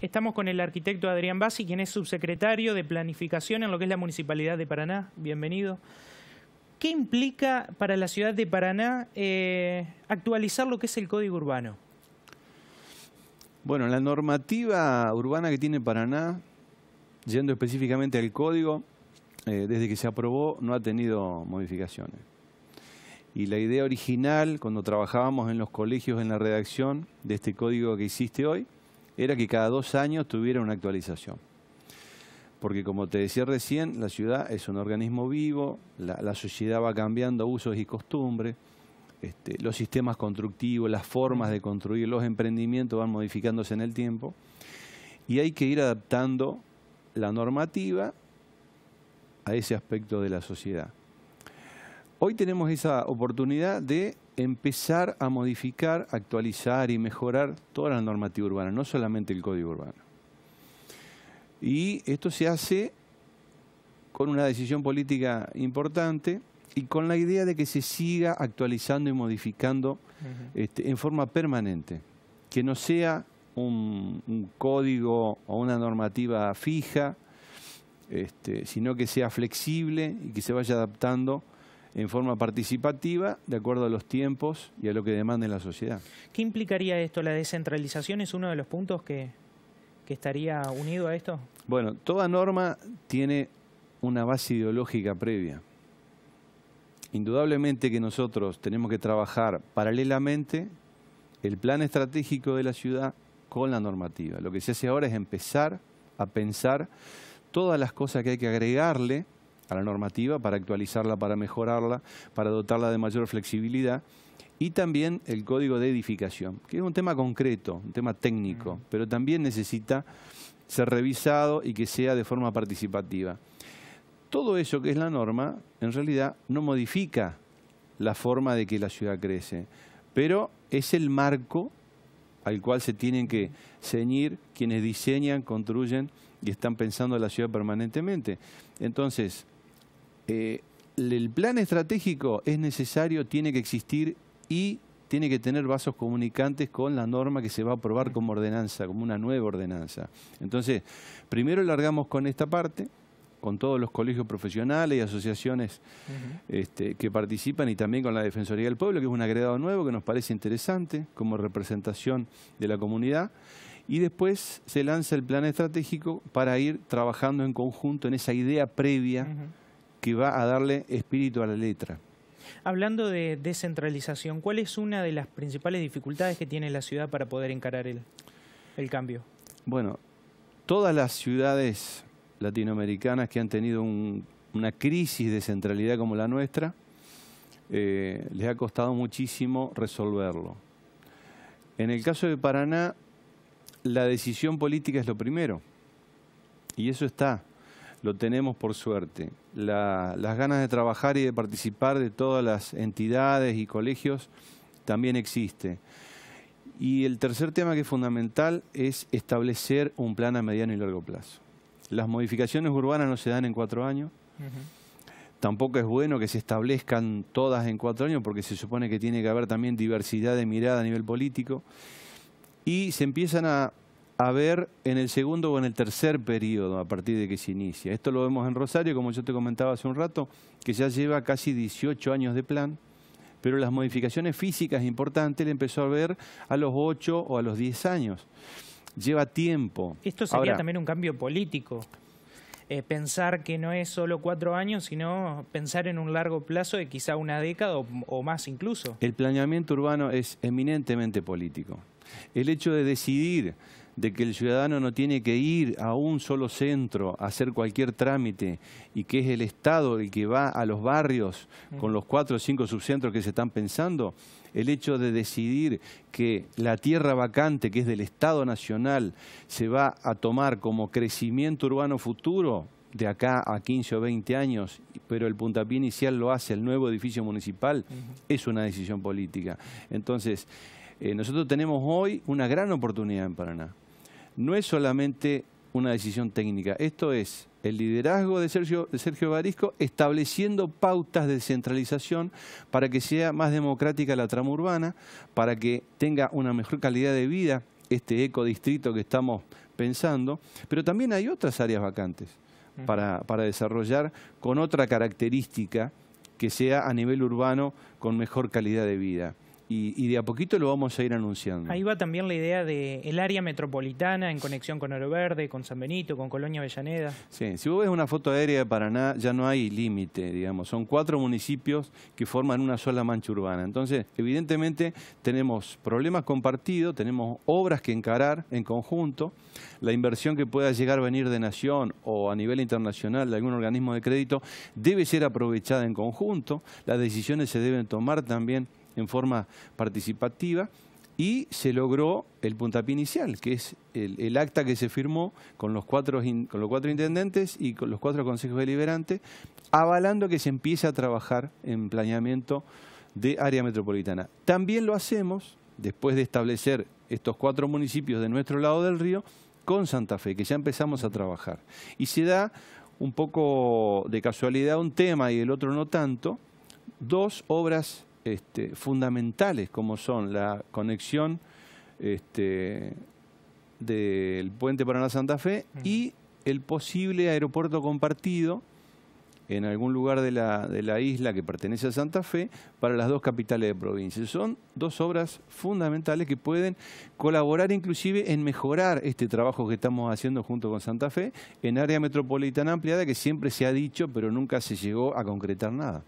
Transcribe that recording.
Estamos con el arquitecto Adrián Bassi, quien es subsecretario de Planificación en lo que es la Municipalidad de Paraná. Bienvenido. ¿Qué implica para la ciudad de Paraná eh, actualizar lo que es el código urbano? Bueno, la normativa urbana que tiene Paraná, yendo específicamente al código, eh, desde que se aprobó no ha tenido modificaciones. Y la idea original, cuando trabajábamos en los colegios en la redacción de este código que hiciste hoy, era que cada dos años tuviera una actualización. Porque como te decía recién, la ciudad es un organismo vivo, la, sociedad va cambiando usos y costumbres, este, los sistemas constructivos, las formas de construir, los emprendimientos van modificándose en el tiempo y hay que ir adaptando la normativa a ese aspecto de la sociedad. Hoy tenemos esa oportunidad de empezar a modificar, actualizar y mejorar toda la normativa urbana, no solamente el código urbano. Y esto se hace con una decisión política importante y con la idea de que se siga actualizando y modificando este, en forma permanente, que no sea un, código o una normativa fija, este, sino que sea flexible y que se vaya adaptando en forma participativa, de acuerdo a los tiempos y a lo que demande la sociedad. ¿Qué implicaría esto? ¿La descentralización es uno de los puntos que, que estaría unido a esto? Bueno, toda norma tiene una base ideológica previa. Indudablemente que nosotros tenemos que trabajar paralelamente el plan estratégico de la ciudad con la normativa. Lo que se hace ahora es empezar a pensar todas las cosas que hay que agregarle a la normativa, para actualizarla, para mejorarla, para dotarla de mayor flexibilidad. Y también el código de edificación, que es un tema concreto, un tema técnico, pero también necesita ser revisado y que sea de forma participativa. Todo eso que es la norma, en realidad, no modifica la forma de que la ciudad crece, pero es el marco al cual se tienen que ceñir quienes diseñan, construyen y están pensando en la ciudad permanentemente. Entonces, eh, el plan estratégico es necesario, tiene que existir y tiene que tener vasos comunicantes con la norma que se va a aprobar como ordenanza, como una nueva ordenanza. Entonces, primero largamos con esta parte, con todos los colegios profesionales y asociaciones este, que participan y también con la Defensoría del Pueblo, que es un agregado nuevo que nos parece interesante como representación de la comunidad. Y después se lanza el plan estratégico para ir trabajando en conjunto en esa idea previa que va a darle espíritu a la letra. Hablando de descentralización, ¿cuál es una de las principales dificultades que tiene la ciudad para poder encarar el, cambio? Bueno, todas las ciudades latinoamericanas que han tenido una crisis de centralidad como la nuestra, eh, les ha costado muchísimo resolverlo. En el caso de Paraná, la decisión política es lo primero, y eso está lo tenemos por suerte. las ganas de trabajar y de participar de todas las entidades y colegios también existe. Y el tercer tema que es fundamental es establecer un plan a mediano y largo plazo. Las modificaciones urbanas no se dan en cuatro años. Tampoco es bueno que se establezcan todas en cuatro años porque se supone que tiene que haber también diversidad de mirada a nivel político. Y se empiezan a a ver en el segundo o en el tercer periodo a partir de que se inicia. Esto lo vemos en Rosario, como yo te comentaba hace un rato, que ya lleva casi 18 años de plan, pero las modificaciones físicas importantes le empezó a ver a los 8 o a los 10 años. Lleva tiempo. Esto sería también un cambio político. Eh, pensar que no es solo cuatro años, sino pensar en un largo plazo de quizá una década o, más incluso. El planeamiento urbano es eminentemente político. El hecho de decidir de que el ciudadano no tiene que ir a un solo centro a hacer cualquier trámite y que es el Estado el que va a los barrios con los cuatro o cinco subcentros que se están pensando, el hecho de decidir que la tierra vacante, que es del Estado Nacional, se va a tomar como crecimiento urbano futuro de acá a 15 o 20 años, pero el puntapié inicial lo hace el nuevo edificio municipal, es una decisión política. Entonces, eh, nosotros tenemos hoy una gran oportunidad en Paraná no es solamente una decisión técnica, esto es el liderazgo de Sergio, Barisco estableciendo pautas de descentralización para que sea más democrática la trama urbana, para que tenga una mejor calidad de vida este ecodistrito que estamos pensando, pero también hay otras áreas vacantes para desarrollar con otra característica que sea a nivel urbano con mejor calidad de vida. Y, de a poquito lo vamos a ir anunciando. Ahí va también la idea de el área metropolitana en conexión con Oro Verde, con San Benito, con Colonia Avellaneda. Sí, si vos ves una foto aérea de Paraná, ya no hay límite, digamos. Son cuatro municipios que forman una sola mancha urbana. Entonces, evidentemente, tenemos problemas compartidos, tenemos obras que encarar en conjunto. La inversión que pueda llegar a venir de Nación o a nivel internacional de algún organismo de crédito debe ser aprovechada en conjunto. Las decisiones se deben tomar también en forma participativa y se logró el puntapié inicial, que es el, acta que se firmó con los, cuatro con los cuatro intendentes y con los cuatro consejos deliberantes, avalando que se empiece a trabajar en planeamiento de área metropolitana. También lo hacemos, después de establecer estos cuatro municipios de nuestro lado del río, con Santa Fe, que ya empezamos a trabajar. Y se da un poco de casualidad un tema y el otro no tanto, dos obras este, fundamentales como son la conexión este, del puente para la santa Fe y el posible aeropuerto compartido en algún lugar de la, de la, isla que pertenece a Santa Fe para las dos capitales de provincia. Son dos obras fundamentales que pueden colaborar inclusive en mejorar este trabajo que estamos haciendo junto con Santa Fe en área metropolitana ampliada que siempre se ha dicho pero nunca se llegó a concretar nada.